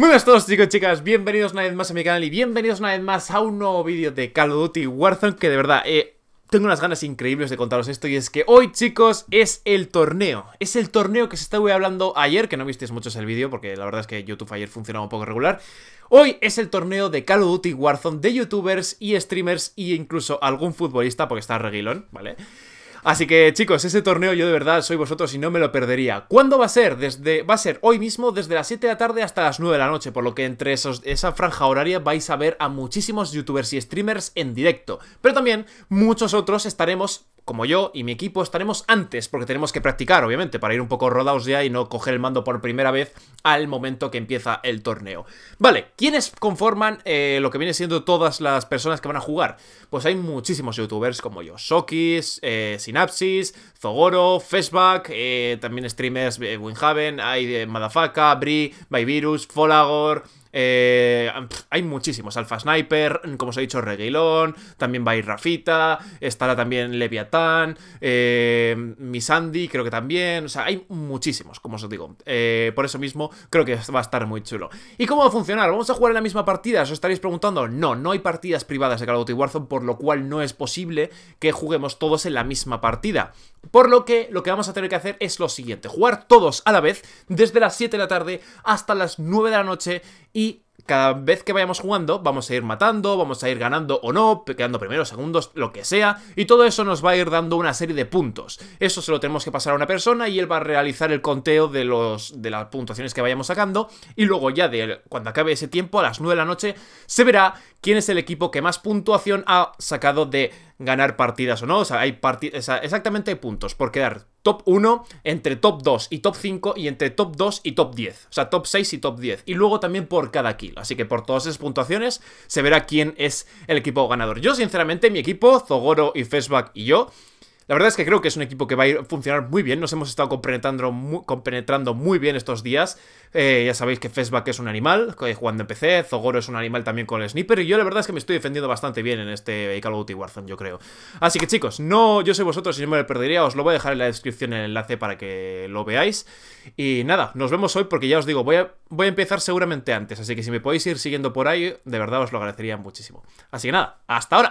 Muy buenas a todos chicos y chicas, bienvenidos una vez más a mi canal y bienvenidos una vez más a un nuevo vídeo de Call of Duty Warzone que de verdad eh, tengo unas ganas increíbles de contaros esto y es que hoy chicos es el torneo, es el torneo que se estaba hablando ayer, que no visteis mucho el vídeo porque la verdad es que YouTube ayer funcionaba un poco regular, hoy es el torneo de Call of Duty Warzone de youtubers y streamers e incluso algún futbolista porque está reguilón, ¿vale? vale Así que chicos, ese torneo yo de verdad soy vosotros y no me lo perdería. ¿Cuándo va a ser? Desde, va a ser hoy mismo desde las 7 de la tarde hasta las 9 de la noche, por lo que entre esos, esa franja horaria vais a ver a muchísimos youtubers y streamers en directo. Pero también muchos otros estaremos como yo y mi equipo, estaremos antes, porque tenemos que practicar, obviamente, para ir un poco rodados ya y no coger el mando por primera vez al momento que empieza el torneo. Vale, ¿quiénes conforman eh, lo que viene siendo todas las personas que van a jugar? Pues hay muchísimos youtubers como yo, Sokis, eh, Synapsis, Zogoro, Feshback, eh, también streamers Winhaven, hay Madafaka, Bri, Byvirus, Folagor... Eh, hay muchísimos. Alpha Sniper, mm, como os he dicho, Reguilón. También va a ir Rafita. Estará también Leviatán. Eh, Misandi, creo que también. O sea, hay muchísimos, como os digo. Eh, por eso mismo, creo que va a estar muy chulo. ¿Y cómo va a funcionar? ¿Vamos a jugar en la misma partida? Os estaréis preguntando. No, no hay partidas privadas de Call of Duty Warzone, por lo cual no es posible que juguemos todos en la misma partida. Por lo que lo que vamos a tener que hacer es lo siguiente, jugar todos a la vez, desde las 7 de la tarde hasta las 9 de la noche y cada vez que vayamos jugando vamos a ir matando, vamos a ir ganando o no, quedando primeros, segundos, lo que sea, y todo eso nos va a ir dando una serie de puntos. Eso se lo tenemos que pasar a una persona y él va a realizar el conteo de, los, de las puntuaciones que vayamos sacando, y luego ya de cuando acabe ese tiempo, a las 9 de la noche, se verá quién es el equipo que más puntuación ha sacado de ganar partidas o no. O sea, hay partidas. Exactamente hay puntos por quedar top 1 entre top 2 y top 5 y entre top 2 y top 10. O sea, top 6 y top 10. Y luego también por cada kill. Así que por todas esas puntuaciones se verá quién es el equipo ganador. Yo, sinceramente, mi equipo, Zogoro y Festback y yo, la verdad es que creo que es un equipo que va a ir funcionar muy bien. Nos hemos estado compenetrando muy, bien estos días. Eh, ya sabéis que Festback es un animal, jugando en eh, PC. Zogoro es un animal también con el Sniper. Y yo la verdad es que me estoy defendiendo bastante bien en este Call of Duty Warzone, yo creo. Así que chicos, no yo soy vosotros y no me lo perdería. Os lo voy a dejar en la descripción el enlace para que lo veáis. Y nada, nos vemos hoy porque ya os digo, voy voy a empezar seguramente antes. Así que si me podéis ir siguiendo por ahí, de verdad os lo agradecería muchísimo. Así que nada, hasta ahora.